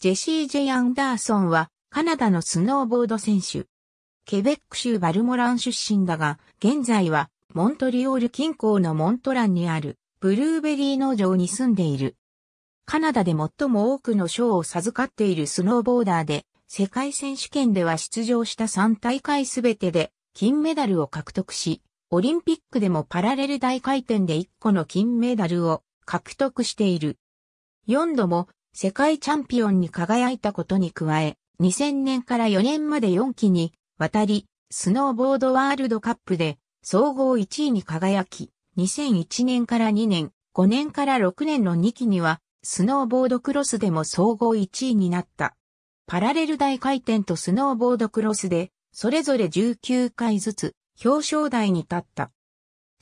ジェシー・ジェイ・アンダーソンは、カナダのスノーボード選手。ケベック州バルモラン出身だが、現在は、モントリオール近郊のモントランにある、ブルーベリー農場に住んでいる。カナダで最も多くの賞を授かっているスノーボーダーで、世界選手権では出場した3大会すべてで、金メダルを獲得し、オリンピックでもパラレル大回転で1個の金メダルを獲得している。4度も世界チャンピオンに輝いたことに加え、2000年から4年まで4期に渡り、スノーボードワールドカップで総合1位に輝き、2001年から2年、5年から6年の2期には、スノーボードクロスでも総合1位になった。パラレル大回転とスノーボードクロスで、それぞれ19回ずつ表彰台に立った。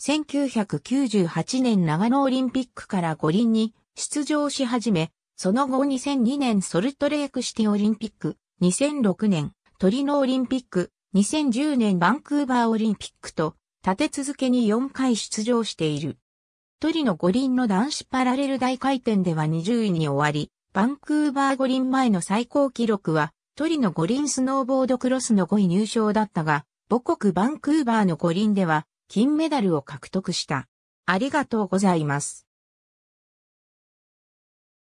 1998年長野オリンピックから五輪に出場し始め、その後2002年ソルトレークシティオリンピック、2006年トリノオリンピック、2010年バンクーバーオリンピックと立て続けに4回出場している。トリノ五輪の男子パラレル大回転では20位に終わり、バンクーバー五輪前の最高記録はトリノ五輪スノーボードクロスの5位入賞だったが、母国バンクーバーの五輪では金メダルを獲得した。ありがとうございます。